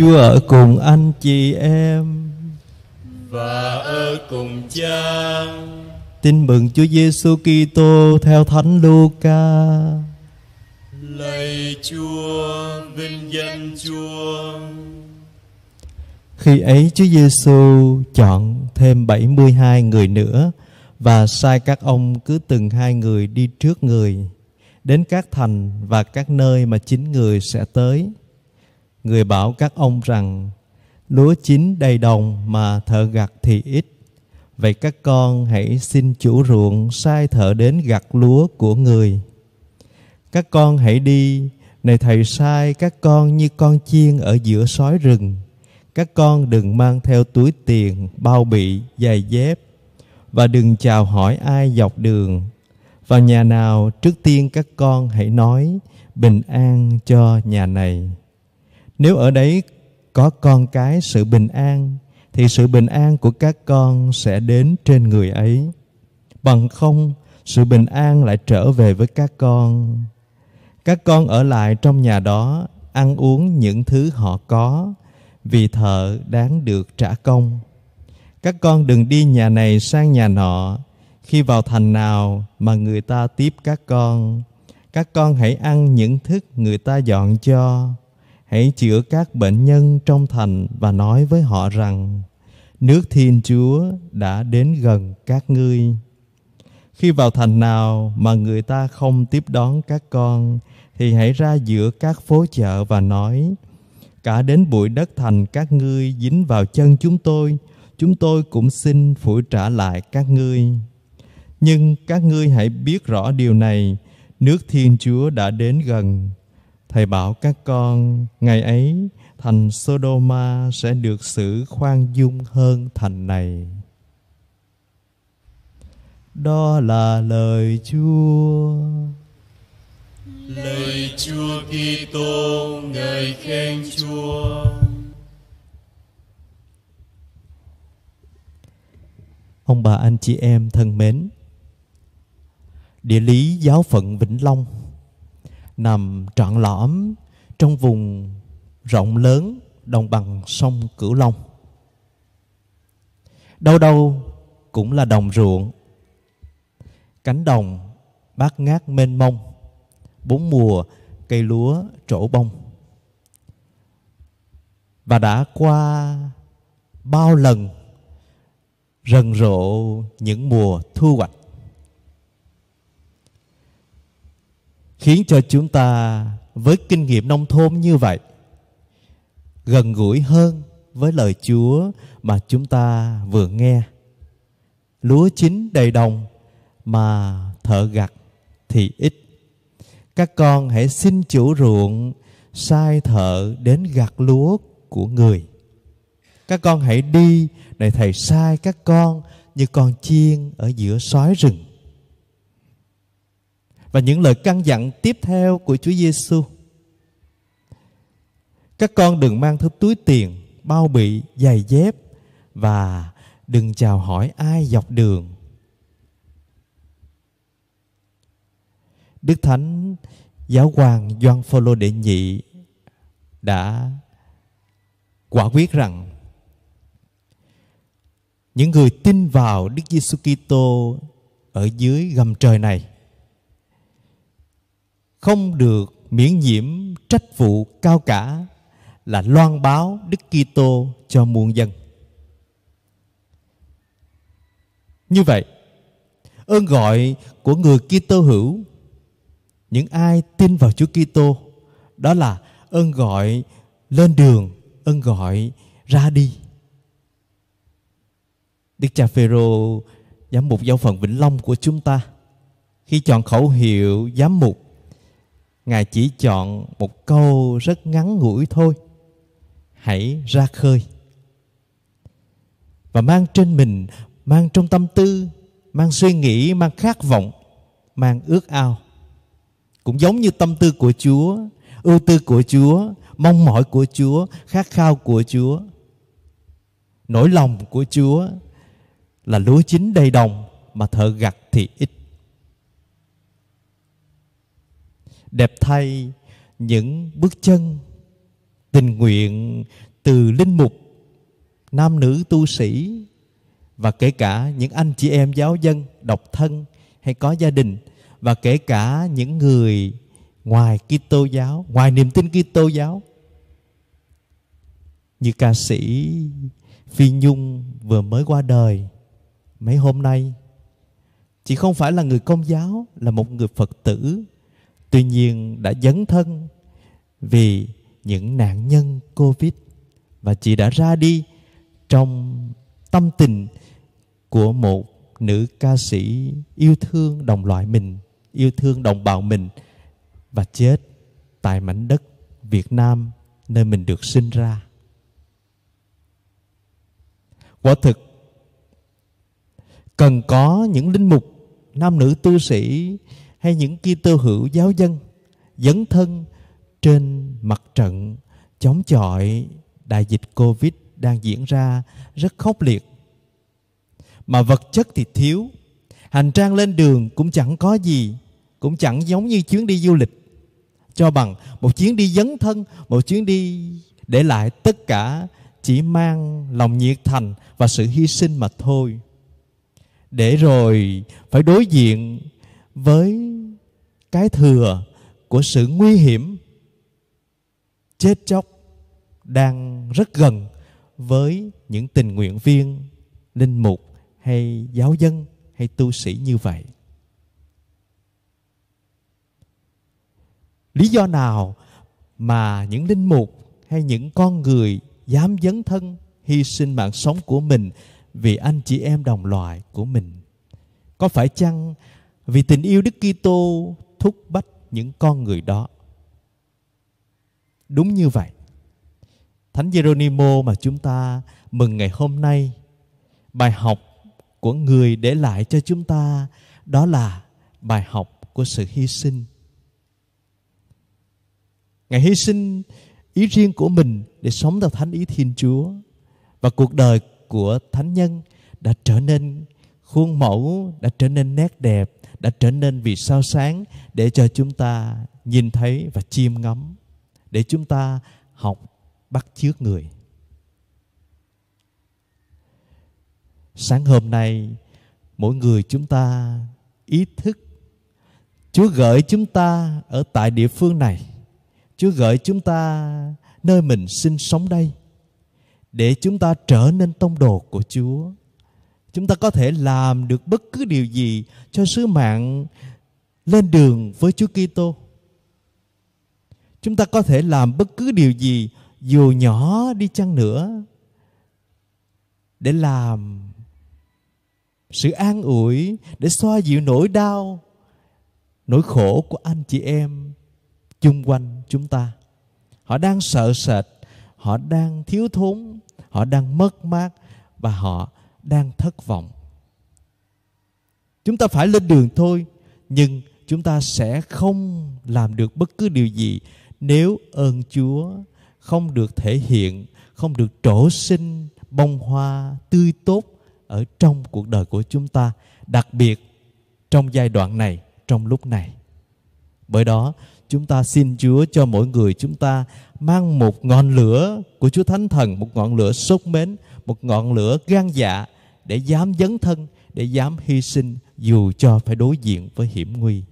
Chúa ở cùng anh chị em và ở cùng Cha. Tin mừng Chúa Giêsu Kitô theo Thánh Luca. Lạy Chúa, vinh danh Chúa. Khi ấy Chúa Giêsu chọn thêm 72 người nữa và sai các ông cứ từng hai người đi trước người đến các thành và các nơi mà chính người sẽ tới người bảo các ông rằng lúa chín đầy đồng mà thợ gặt thì ít vậy các con hãy xin chủ ruộng sai thợ đến gặt lúa của người các con hãy đi này thầy sai các con như con chiên ở giữa sói rừng các con đừng mang theo túi tiền bao bị giày dép và đừng chào hỏi ai dọc đường vào nhà nào trước tiên các con hãy nói bình an cho nhà này nếu ở đấy có con cái sự bình an thì sự bình an của các con sẽ đến trên người ấy bằng không sự bình an lại trở về với các con các con ở lại trong nhà đó ăn uống những thứ họ có vì thợ đáng được trả công các con đừng đi nhà này sang nhà nọ khi vào thành nào mà người ta tiếp các con các con hãy ăn những thức người ta dọn cho hãy chữa các bệnh nhân trong thành và nói với họ rằng nước thiên chúa đã đến gần các ngươi khi vào thành nào mà người ta không tiếp đón các con thì hãy ra giữa các phố chợ và nói cả đến bụi đất thành các ngươi dính vào chân chúng tôi chúng tôi cũng xin phủi trả lại các ngươi nhưng các ngươi hãy biết rõ điều này nước thiên chúa đã đến gần Thầy bảo các con ngày ấy thành Sodoma sẽ được xử khoan dung hơn thành này. Đó là lời Chúa. Lời Chúa Kitô ngợi khen Chúa. Ông bà anh chị em thân mến, địa lý giáo phận Vĩnh Long nằm trọn lõm trong vùng rộng lớn đồng bằng sông Cửu Long. Đâu đâu cũng là đồng ruộng. Cánh đồng bát ngát mênh mông, bốn mùa cây lúa trổ bông. Và đã qua bao lần rần rộ những mùa thu hoạch khiến cho chúng ta với kinh nghiệm nông thôn như vậy gần gũi hơn với lời Chúa mà chúng ta vừa nghe. Lúa chín đầy đồng mà thợ gặt thì ít. Các con hãy xin chủ ruộng sai thợ đến gặt lúa của người. Các con hãy đi để thầy sai các con như con chiên ở giữa sói rừng và những lời căn dặn tiếp theo của Chúa Giêsu. Các con đừng mang thứ túi tiền, bao bị, giày dép và đừng chào hỏi ai dọc đường. Đức Thánh Giáo hoàng Gioan Phaolô đệ nhị đã quả quyết rằng những người tin vào Đức Giêsu Kitô ở dưới gầm trời này không được miễn nhiễm trách vụ cao cả là loan báo Đức Kitô cho muôn dân. Như vậy, ơn gọi của người Kitô hữu, những ai tin vào Chúa Kitô, đó là ơn gọi lên đường, ơn gọi ra đi. Đức cha Phêrô, giám mục giáo phận Vĩnh Long của chúng ta, khi chọn khẩu hiệu giám mục Ngài chỉ chọn một câu rất ngắn ngủi thôi. Hãy ra khơi. Và mang trên mình, mang trong tâm tư, mang suy nghĩ, mang khát vọng, mang ước ao. Cũng giống như tâm tư của Chúa, ưu tư của Chúa, mong mỏi của Chúa, khát khao của Chúa. Nỗi lòng của Chúa là lúa chín đầy đồng mà thợ gặt thì ít. đẹp thay những bước chân tình nguyện từ linh mục nam nữ tu sĩ và kể cả những anh chị em giáo dân độc thân hay có gia đình và kể cả những người ngoài Kitô giáo, ngoài niềm tin Kitô giáo như ca sĩ Phi Nhung vừa mới qua đời mấy hôm nay chỉ không phải là người công giáo là một người Phật tử tuy nhiên đã dấn thân vì những nạn nhân covid và chị đã ra đi trong tâm tình của một nữ ca sĩ yêu thương đồng loại mình yêu thương đồng bào mình và chết tại mảnh đất việt nam nơi mình được sinh ra quả thực cần có những linh mục nam nữ tu sĩ hay những Kitô hữu giáo dân dấn thân trên mặt trận chống chọi đại dịch Covid đang diễn ra rất khốc liệt. Mà vật chất thì thiếu, hành trang lên đường cũng chẳng có gì, cũng chẳng giống như chuyến đi du lịch. Cho bằng một chuyến đi dấn thân, một chuyến đi để lại tất cả chỉ mang lòng nhiệt thành và sự hy sinh mà thôi. Để rồi phải đối diện với cái thừa của sự nguy hiểm chết chóc đang rất gần với những tình nguyện viên linh mục hay giáo dân hay tu sĩ như vậy lý do nào mà những linh mục hay những con người dám dấn thân hy sinh mạng sống của mình vì anh chị em đồng loại của mình có phải chăng vì tình yêu Đức Kitô thúc bắt những con người đó. Đúng như vậy. Thánh Geronimo mà chúng ta mừng ngày hôm nay, bài học của người để lại cho chúng ta đó là bài học của sự hy sinh. ngày hy sinh ý riêng của mình để sống theo thánh ý Thiên Chúa và cuộc đời của thánh nhân đã trở nên khuôn mẫu đã trở nên nét đẹp đã trở nên vì sao sáng để cho chúng ta nhìn thấy và chiêm ngắm để chúng ta học bắt chước người sáng hôm nay mỗi người chúng ta ý thức chúa gửi chúng ta ở tại địa phương này chúa gửi chúng ta nơi mình sinh sống đây để chúng ta trở nên tông đồ của chúa chúng ta có thể làm được bất cứ điều gì cho sứ mạng lên đường với Chúa Kitô. Chúng ta có thể làm bất cứ điều gì dù nhỏ đi chăng nữa để làm sự an ủi để xoa dịu nỗi đau nỗi khổ của anh chị em chung quanh chúng ta họ đang sợ sệt họ đang thiếu thốn họ đang mất mát và họ đang thất vọng chúng ta phải lên đường thôi nhưng chúng ta sẽ không làm được bất cứ điều gì nếu ơn chúa không được thể hiện không được trổ sinh bông hoa tươi tốt ở trong cuộc đời của chúng ta đặc biệt trong giai đoạn này trong lúc này bởi đó chúng ta xin chúa cho mỗi người chúng ta mang một ngọn lửa của chúa thánh thần một ngọn lửa sốt mến một ngọn lửa gan dạ để dám dấn thân, để dám hy sinh dù cho phải đối diện với hiểm nguy.